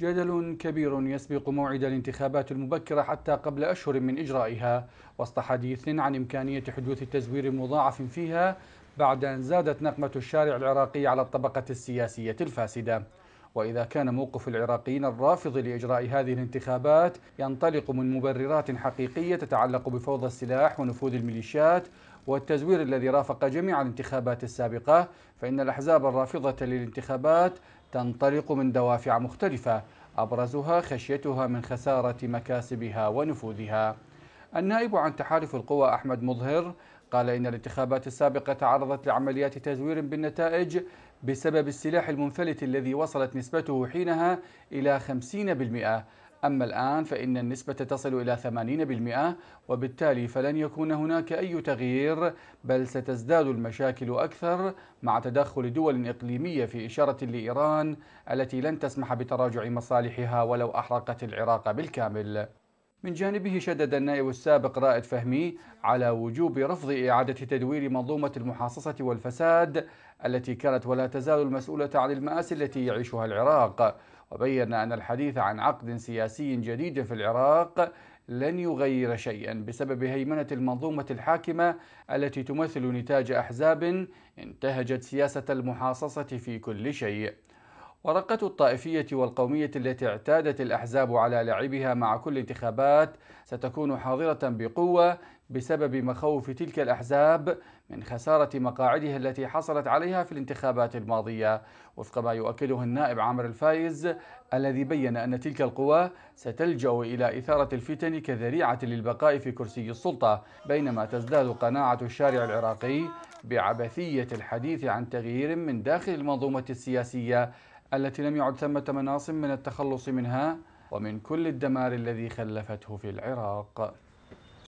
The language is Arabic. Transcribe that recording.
جدل كبير يسبق موعد الانتخابات المبكرة حتى قبل أشهر من إجرائها وسط حديث عن إمكانية حدوث تزوير مضاعف فيها بعد أن زادت نقمة الشارع العراقي على الطبقة السياسية الفاسدة وإذا كان موقف العراقيين الرافض لإجراء هذه الانتخابات ينطلق من مبررات حقيقية تتعلق بفوضى السلاح ونفوذ الميليشيات والتزوير الذي رافق جميع الانتخابات السابقة فإن الأحزاب الرافضة للانتخابات تنطلق من دوافع مختلفة أبرزها خشيتها من خسارة مكاسبها ونفوذها النائب عن تحالف القوى أحمد مظهر قال إن الانتخابات السابقة تعرضت لعمليات تزوير بالنتائج بسبب السلاح المنفلت الذي وصلت نسبته حينها إلى 50% أما الآن فإن النسبة تصل إلى 80% وبالتالي فلن يكون هناك أي تغيير بل ستزداد المشاكل أكثر مع تدخل دول إقليمية في إشارة لإيران التي لن تسمح بتراجع مصالحها ولو أحرقت العراق بالكامل من جانبه شدد النائب السابق رائد فهمي على وجوب رفض إعادة تدوير منظومة المحاصصة والفساد التي كانت ولا تزال المسؤولة عن المآسي التي يعيشها العراق وبين أن الحديث عن عقد سياسي جديد في العراق لن يغير شيئا بسبب هيمنة المنظومة الحاكمة التي تمثل نتاج أحزاب انتهجت سياسة المحاصصة في كل شيء ورقة الطائفية والقومية التي اعتادت الأحزاب على لعبها مع كل انتخابات ستكون حاضرة بقوة بسبب مخاوف تلك الأحزاب من خسارة مقاعدها التي حصلت عليها في الانتخابات الماضية وفق ما يؤكده النائب عامر الفايز الذي بين أن تلك القوى ستلجأ إلى إثارة الفتن كذريعة للبقاء في كرسي السلطة بينما تزداد قناعة الشارع العراقي بعبثية الحديث عن تغيير من داخل المنظومة السياسية التي لم يعد ثمة مناص من التخلص منها ومن كل الدمار الذي خلفته في العراق